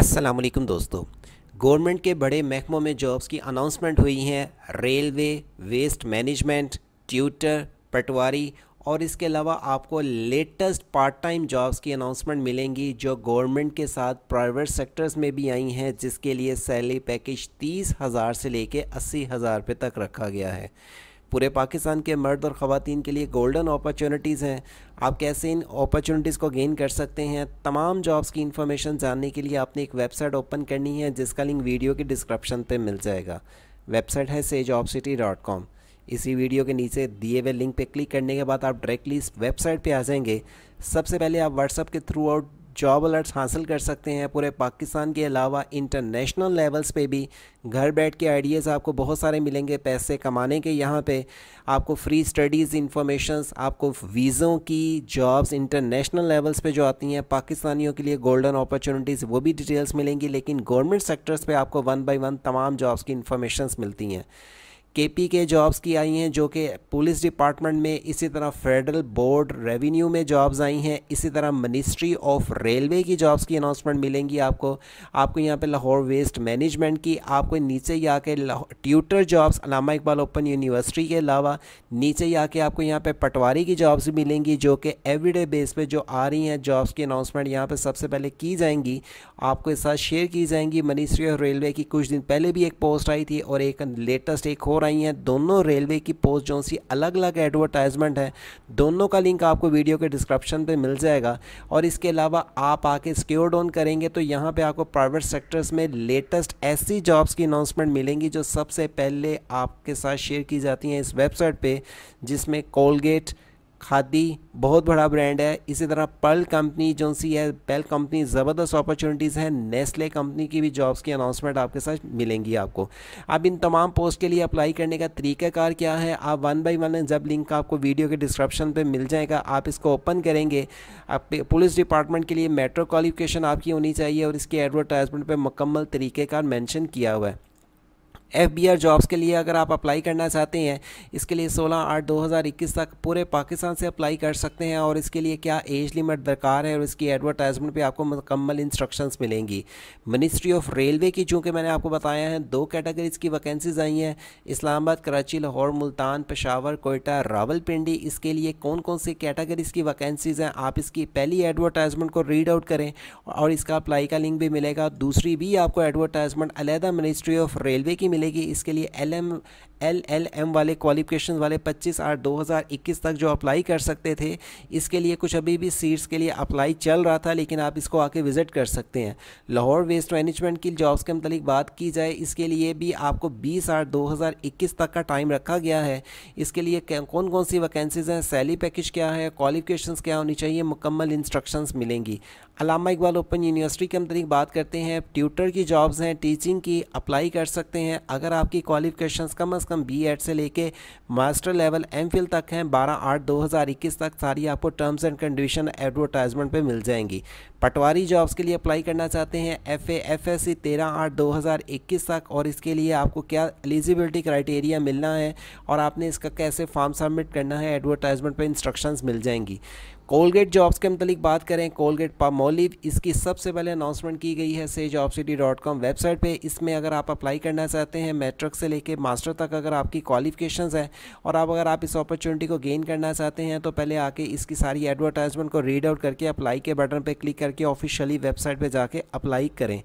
अस्सलाम वालेकुम दोस्तों गवर्नमेंट के बड़े महकमों में जॉब्स की अनाउंसमेंट हुई हैं रेलवे वेस्ट मैनेजमेंट ट्यूटर पटवारी और इसके अलावा आपको लेटेस्ट पार्ट टाइम जॉब्स की अनाउंसमेंट मिलेंगी जो गवर्नमेंट के साथ प्राइवेट सेक्टर्स में भी आई हैं जिसके लिए सैलरी पैकेज तीस हज़ार से लेकर अस्सी हज़ार रुपये तक रखा गया है पूरे पाकिस्तान के मर्द और ख़वान के लिए गोल्डन अपॉर्चुनिटीज़ हैं आप कैसे इन अपॉर्चुनिटीज़ को गेन कर सकते हैं तमाम जॉब्स की इन्फॉर्मेशन जानने के लिए आपने एक वेबसाइट ओपन करनी है जिसका लिंक वीडियो के डिस्क्रिप्शन पर मिल जाएगा वेबसाइट है से सिटी डॉट कॉम इसी वीडियो के नीचे दिए हुए लिंक पर क्लिक करने के बाद आप डायरेक्टली इस वेबसाइट पर आ जाएंगे सबसे पहले आप व्हाट्सअप के थ्रू आउट जॉब अलर्ट्स हासिल कर सकते हैं पूरे पाकिस्तान के अलावा इंटरनेशनल लेवल्स पे भी घर बैठ के आइडियाज़ आपको बहुत सारे मिलेंगे पैसे कमाने के यहाँ पे आपको फ्री स्टडीज़ इंफॉर्मेशंस आपको वीज़ों की जॉब्स इंटरनेशनल लेवल्स पे जो आती हैं पाकिस्तानियों के लिए गोल्डन अपॉर्चुनिटीज़ वो भी डिटेल्स मिलेंगी लेकिन गवर्नमेंट सेक्टर्स पर आपको वन बाई वन तमाम जॉब्स की इंफॉर्मेशन मिलती हैं केपी के जॉब्स की आई हैं जो कि पुलिस डिपार्टमेंट में इसी तरह फेडरल बोर्ड रेवेन्यू में जॉब्स आई हैं इसी तरह मिनिस्ट्री ऑफ रेलवे की जॉब्स की अनाउंसमेंट मिलेंगी आपको आपको यहाँ पे लाहौर वेस्ट मैनेजमेंट की आपको नीचे ही आके tutor jobs Allama Iqbal open university के अलावा नीचे ही आके आपको यहाँ पर पटवारी की जॉब्स भी मिलेंगी जो कि एवरीडे बेस पर जो आ रही हैं जॉब्स की अनाउंसमेंट यहाँ पर सबसे पहले की जाएंगी आपके साथ शेयर की जाएंगी मिनिस्ट्री ऑफ रेलवे की कुछ दिन पहले भी एक पोस्ट आई थी और एक लेटेस्ट एक और आई हैं दोनों रेलवे की पोस्ट जो सी अलग अलग एडवर्टाइजमेंट है दोनों का लिंक आपको वीडियो के डिस्क्रिप्शन पे मिल जाएगा और इसके अलावा आप आके स्क्योर ऑन करेंगे तो यहाँ पे आपको प्राइवेट सेक्टर्स में लेटेस्ट ऐसी जॉब्स की अनाउंसमेंट मिलेंगी जो सबसे पहले आपके साथ शेयर की जाती हैं इस वेबसाइट पर जिसमें कोलगेट खादी बहुत बड़ा ब्रांड है इसी तरह पर्ल कंपनी जो सी है पर्ल कंपनी ज़बरदस्त अपॉर्चुनिटीज़ है नेस्ले कंपनी की भी जॉब्स की अनाउंसमेंट आपके साथ मिलेंगी आपको अब इन तमाम पोस्ट के लिए अप्लाई करने का तरीकाकार क्या है आप वन बाई वन जब लिंक आपको वीडियो के डिस्क्रिप्शन पर मिल जाएगा आप इसको ओपन करेंगे आप पुलिस डिपार्टमेंट के लिए मेट्रो क्वालिफिकेशन आपकी होनी चाहिए और इसकी एडवर्टाइजमेंट पर मुकम्मल तरीक़ेकार मैंशन किया हुआ है एफ बी आर जॉब्स के लिए अगर आप अप्लाई करना चाहते हैं इसके लिए 16 आठ 2021 तक पूरे पाकिस्तान से अप्लाई कर सकते हैं और इसके लिए क्या एज लिमिट दरकार है और इसकी एडवर्टाइजमेंट पर आपको मुकम्मल इंस्ट्रक्शंस मिलेंगी मिनिस्ट्री ऑफ रेलवे की चूँकि मैंने आपको बताया है दो कैटेगरीज की वैकेंसीज आई हैं इस्लामाबाद कराची लाहौर मुल्तान पेशावर कोयटा रावलपिंडी इसके लिए कौन कौन सी कैटेगरीज की वैकेंसीज़ हैं आप इसकी पहली एडवर्टाइजमेंट को रीड आउट करें और इसका अप्लाई का लिंक भी मिलेगा दूसरी भी आपको एडवर्टाइजमेंट अलहदा मिनिस्ट्री ऑफ रेलवे की मिलेगी मिलेगी इसके लिए L M L L M वाले क्वालिफिकेशन वाले 25 आठ 2021 तक जो अप्लाई कर सकते थे इसके लिए कुछ अभी भी सीट्स के लिए अप्लाई चल रहा था लेकिन आप इसको आके विज़िट कर सकते हैं लाहौर वेस्ट मैनेजमेंट की जॉब्स के मतलब बात की जाए इसके लिए भी आपको 20 आठ 2021 तक का टाइम रखा गया है इसके लिए कौन कौन सी वैकेंसीज़ हैं सैली पैकेज क्या है क्वालिफिकेशन क्या होनी चाहिए मुकम्मल इंस्ट्रक्शन मिलेंगी अलामा इकबाल ओपन यूनिवर्सिटी के अंदर बात करते हैं ट्यूटर की जॉब्स हैं टीचिंग की अप्लाई कर सकते हैं अगर आपकी क्वालिफिकेशंस कम अज़ कम बी एड से लेके मास्टर लेवल एम फिल तक हैं बारह आठ दो हज़ार इक्कीस तक सारी आपको टर्म्स एंड कंडीशन एडवर्टाइजमेंट पे मिल जाएंगी पटवारी जॉब्स के लिए अप्लाई करना चाहते हैं F A F S C तेरह आठ दो हज़ार इक्कीस तक और इसके लिए आपको क्या एलिजिबिलिटी क्राइटेरिया मिलना है और आपने इसका कैसे फॉर्म सबमिट करना है एडवर्टाइजमेंट पर इंस्ट्रक्शंस मिल जाएंगी कोलगेट जॉब्स के मतलब बात करें कोलगेट पामोलिव इसकी सबसे पहले अनाउंसमेंट की गई है से job city dot com website पे इसमें अगर आप अप्लाई करना चाहते हैं मैट्रिक से लेके मास्टर तक अगर आपकी क्वालिफिकेशन है और आप अगर आप इस अपॉर्चुनिटी को गेन करना चाहते हैं तो पहले आके इसकी सारी एडवर्टाइजमेंट को रीड आउट करके अप्लाई के बटन पर क्लिक करके ऑफिशियली वेबसाइट पर जाके अप्लाई करें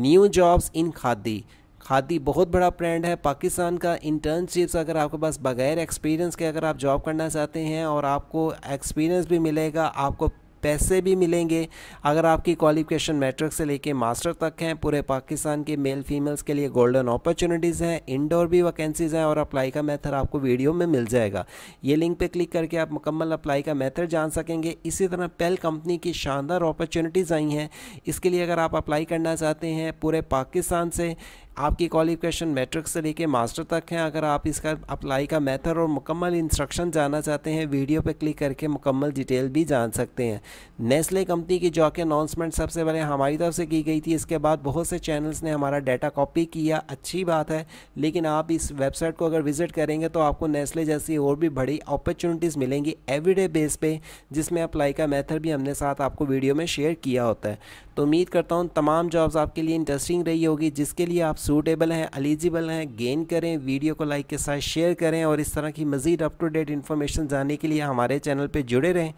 new jobs in Khaadi Khaadi बहुत बड़ा ब्रांड है पाकिस्तान का इंटर्नशिप्स अगर आपके पास बगैर एक्सपीरियंस के अगर आप जॉब करना चाहते हैं और आपको एक्सपीरियंस भी मिलेगा आपको पैसे भी मिलेंगे अगर आपकी क्वालिफिकेशन मैट्रिक से लेके मास्टर तक हैं पूरे पाकिस्तान के मेल फीमेल्स के लिए गोल्डन अपॉर्चुनिटीज़ हैं इंडोर भी वैकेंसीज़ हैं और अप्लाई का मेथड आपको वीडियो में मिल जाएगा ये लिंक पे क्लिक करके आप मुकम्मल अप्लाई का मेथड जान सकेंगे इसी तरह पेल कंपनी की शानदार अपॉर्चुनिटीज़ आई हैं इसके लिए अगर आप अप्लाई करना चाहते हैं पूरे पाकिस्तान से आपकी क्वालिफिकेशन मैट्रिक से लेके मास्टर तक हैं अगर आप इसका अप्लाई का मेथड और मुकम्मल इंस्ट्रक्शन जानना चाहते हैं वीडियो पर क्लिक करके मुकम्मल डिटेल भी जान सकते हैं नेस्ले कंपनी की जॉब अनाउंसमेंट सबसे पहले हमारी तरफ से की गई थी इसके बाद बहुत से चैनल्स ने हमारा डाटा कॉपी किया अच्छी बात है लेकिन आप इस वेबसाइट को अगर विजिट करेंगे तो आपको नेस्ले जैसी और भी बड़ी अपॉर्चुनिटीज़ मिलेंगी एवरीडे बेस पर जिसमें अप्लाई का मैथड भी हमने साथ आपको वीडियो में शेयर किया होता है तो उम्मीद करता हूँ तमाम जॉब्स आपके लिए इंटरेस्टिंग रही होगी जिसके लिए आप सूटेबल हैं एलिजिबल हैं गेन करें वीडियो को लाइक के साथ शेयर करें और इस तरह की मज़ीद अप टू डेट इन्फॉर्मेशन जानने के लिए हमारे चैनल पर जुड़े रहें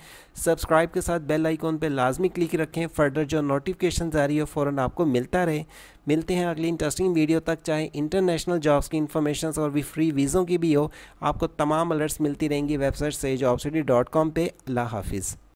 सब्सक्राइब के साथ बेल आइकॉन पर लाजमी क्लिक रखें फर्दर जो नोटिफिकेशन आ रही हो फ़ौर आपको मिलता रहे मिलते हैं अगली इंटरेस्टिंग वीडियो तक चाहे इंटरनेशनल जॉब्स की इन्फॉर्मेशन और भी फ्री वीज़ों की भी हो आपको तमाम अलर्ट्स मिलती रहेंगी वेबसाइट से जॉब सिटी डॉट कॉम पर अल्लाह हाफिज़